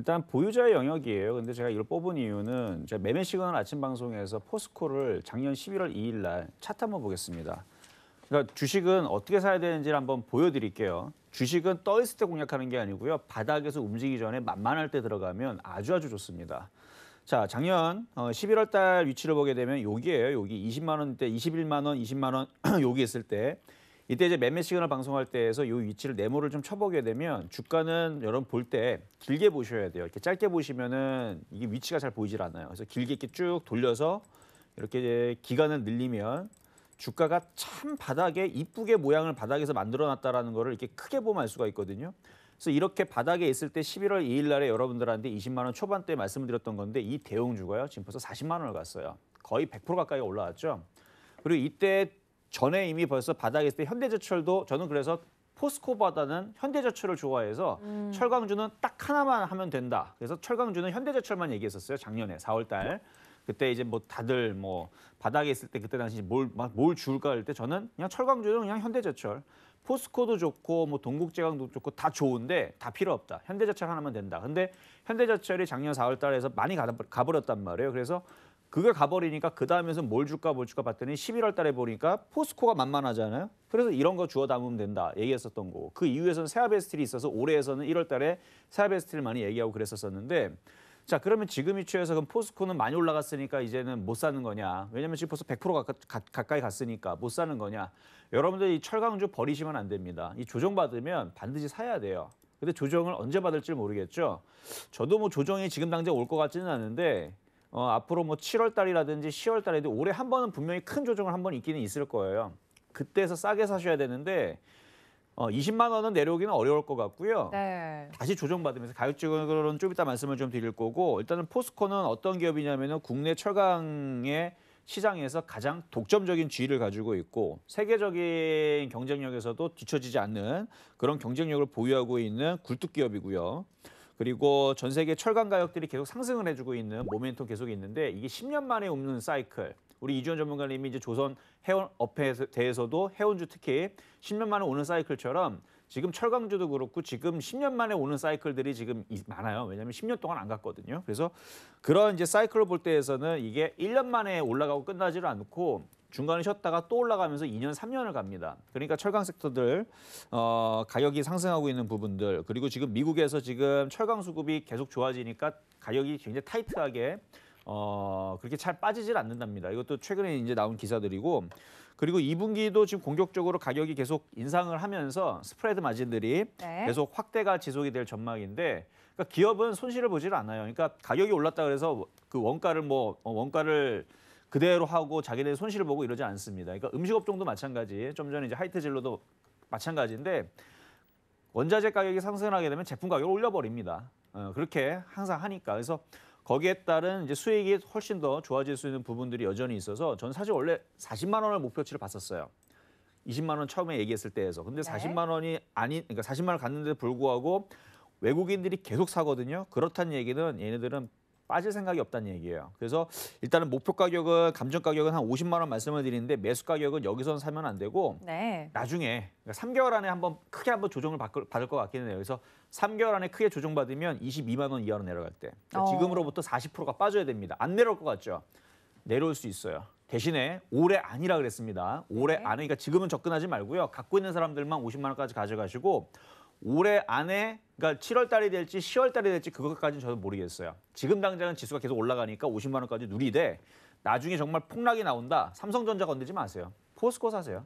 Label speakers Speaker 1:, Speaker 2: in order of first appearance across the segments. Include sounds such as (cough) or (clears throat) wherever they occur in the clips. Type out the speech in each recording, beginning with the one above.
Speaker 1: 일단 보유자의 영역이에요. 근데 제가 이걸 뽑은 이유는 제가 매매 시간을 아침 방송에서 포스코를 작년 11월 2일 날 차트 한번 보겠습니다. 그러니까 주식은 어떻게 사야 되는지를 한번 보여드릴게요. 주식은 떠 있을 때 공략하는 게 아니고요. 바닥에서 움직이기 전에 만만할 때 들어가면 아주 아주 좋습니다. 자, 작년 11월 어, 달 위치를 보게 되면 여기에요. 여기 20만 원대, 21만 원, 20만 원 (clears throat) 여기 있을 때 이때 이제 매매 시간을 방송할 때에서 이 위치를 네모를 좀 쳐보게 되면 주가는 여러분 볼 때 길게 보셔야 돼요. 이렇게 짧게 보시면은 이게 위치가 잘 보이질 않아요. 그래서 길게 이렇게 쭉 돌려서 이렇게 기간을 늘리면 주가가 참 바닥에 이쁘게 모양을 바닥에서 만들어놨다라는 거를 이렇게 크게 보면 알 수가 있거든요. 그래서 이렇게 바닥에 있을 때 11월 2일 날에 여러분들한테 20만 원 초반대 말씀 드렸던 건데 이 대형주가요. 지금 벌써 40만 원을 갔어요. 거의 100% 가까이 올라왔죠. 그리고 이때 전에 이미 벌써 바닥에 있을 때 현대제철도 저는 그래서 포스코보다는 현대제철을 좋아해서 음. 철강주는 딱 하나만 하면 된다. 그래서 철강주는 현대제철만 얘기했었어요. 작년에 4월 달. 그때 이제 뭐 다들 뭐 바닥에 있을 때 그때 당시 뭘뭘 뭘 줄까 할 때 저는 그냥 철강주는 그냥 현대제철. 포스코도 좋고 뭐 동국제강도 좋고 다 좋은데 다 필요 없다. 현대제철 하나만 된다. 근데 현대제철이 작년 4월 달에서 많이 가버렸단 말이에요. 그래서 그걸 가버리니까 그 다음에서 뭘 줄까 뭘 줄까 봤더니 11월 달에 보니까 포스코가 만만하잖아요. 그래서 이런 거 주워 담으면 된다 얘기했었던 거그 이후에서는 세아베스틸이 있어서 올해에서는 1월 달에 세아베스틸 많이 얘기하고 그랬었었는데 자 그러면 지금 이추에서 그럼 포스코는 많이 올라갔으니까 이제는 못 사는 거냐 왜냐면 지금 벌써 100% 가까, 가까이 갔으니까 못 사는 거냐 여러분들 이 철강주 버리시면 안 됩니다 이 조정받으면 반드시 사야 돼요 근데 조정을 언제 받을지 모르겠죠 저도 뭐 조정이 지금 당장 올 것 같지는 않은데 어, 앞으로 뭐 7월 달이라든지 10월 달에도 올해 한 번은 분명히 큰 조정을 한 번 있기는 있을 거예요. 그때서 싸게 사셔야 되는데 어, 20만 원은 내려오기는 어려울 것 같고요. 네. 다시 조정받으면서 가격적으로는 좀 이따 말씀을 좀 드릴 거고 일단은 포스코는 어떤 기업이냐면은 국내 철강의 시장에서 가장 독점적인 지위를 가지고 있고 세계적인 경쟁력에서도 뒤처지지 않는 그런 경쟁력을 보유하고 있는 굴뚝 기업이고요. 그리고 전 세계 철강 가격들이 계속 상승을 해주고 있는 모멘텀 계속 있는데 이게 10년 만에 없는 사이클. 우리 이주원 전문가님이 이제 조선 해운 업회에 대해서도 해운주 특히 10년 만에 오는 사이클처럼 지금 철강주도 그렇고 지금 10년 만에 오는 사이클들이 지금 많아요. 왜냐하면 10년 동안 안 갔거든요. 그래서 그런 이제 사이클을 볼 때에서는 이게 1년 만에 올라가고 끝나지를 않고 중간에 쉬었다가 또 올라가면서 2년, 3년을 갑니다. 그러니까 철강 섹터들 어, 가격이 상승하고 있는 부분들 그리고 지금 미국에서 지금 철강 수급이 계속 좋아지니까 가격이 굉장히 타이트하게 어, 그렇게 잘 빠지질 않는답니다. 이것도 최근에 이제 나온 기사들이고 그리고 2분기도 지금 공격적으로 가격이 계속 인상을 하면서 스프레드 마진들이 네. 계속 확대가 지속이 될 전망인데 그러니까 기업은 손실을 보질 않아요. 그러니까 가격이 올랐다 그래서 그 원가를 뭐 어, 원가를 그대로 하고 자기네 손실을 보고 이러지 않습니다. 그러니까 음식업종도 마찬가지. 좀 전에 이제 하이트 진로도 마찬가지인데 원자재 가격이 상승하게 되면 제품 가격을 올려버립니다. 어, 그렇게 항상 하니까 그래서 거기에 따른 이제 수익이 훨씬 더 좋아질 수 있는 부분들이 여전히 있어서 저는 사실 원래 40만 원을 목표치를 봤었어요. 20만 원 처음에 얘기했을 때에서 근데 네. 40만 원이 아닌 그러니까 40만 원 갔는데 불구하고 외국인들이 계속 사거든요. 그렇다는 얘기는 얘네들은 빠질 생각이 없다는 얘기예요. 그래서 일단은 목표 가격은 감정 가격은 한 50만 원 말씀을 드리는데 매수 가격은 여기서는 사면 안 되고 네. 나중에 그러니까 3개월 안에 한번 크게 한번 조정을 받을, 받을 것 같기는 해요. 그래서 3개월 안에 크게 조정받으면 22만 원 이하로 내려갈 때 그러니까 어. 지금으로부터 40%가 빠져야 됩니다. 안 내려올 것 같죠? 내려올 수 있어요. 대신에 올해 아니라 그랬습니다. 올해 네. 안에 그러니까 지금은 접근하지 말고요. 갖고 있는 사람들만 50만 원까지 가져가시고 올해 안에 그러니까 7월 달이 될지 10월 달이 될지 그것까지는 저도 모르겠어요. 지금 당장은 지수가 계속 올라가니까 50만 원까지 누리되 나중에 정말 폭락이 나온다. 삼성전자 건들지 마세요. 포스코 사세요.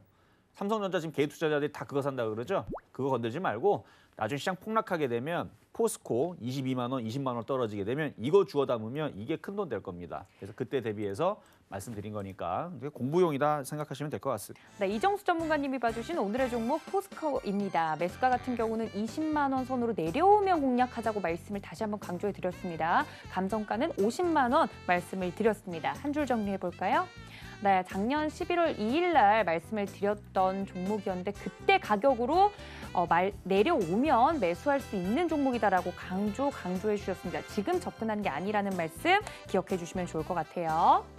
Speaker 1: 삼성전자 지금 개인 투자자들이 다 그거 산다 고 그러죠? 그거 건들지 말고 나중에 시장 폭락하게 되면 포스코 22만 원, 20만 원 떨어지게 되면 이거 주워 담으면 이게 큰 돈 될 겁니다. 그래서 그때 대비해서 말씀드린 거니까 공부용이다 생각하시면 될 것 같습니다. 네, 이정수 전문가님이 봐주신 오늘의 종목 포스코입니다. 매수가 같은 경우는 20만 원 선으로 내려오면 공략하자고 말씀을 다시 한번 강조해 드렸습니다. 감성가는 50만 원 말씀을 드렸습니다. 한 줄 정리해 볼까요? 네, 작년 11월 2일 날 말씀을 드렸던 종목이었는데 그때 가격으로 어, 말, 내려오면 매수할 수 있는 종목이다라고 강조, 강조해 주셨습니다. 지금 접근한게 아니라는 말씀 기억해 주시면 좋을 것 같아요.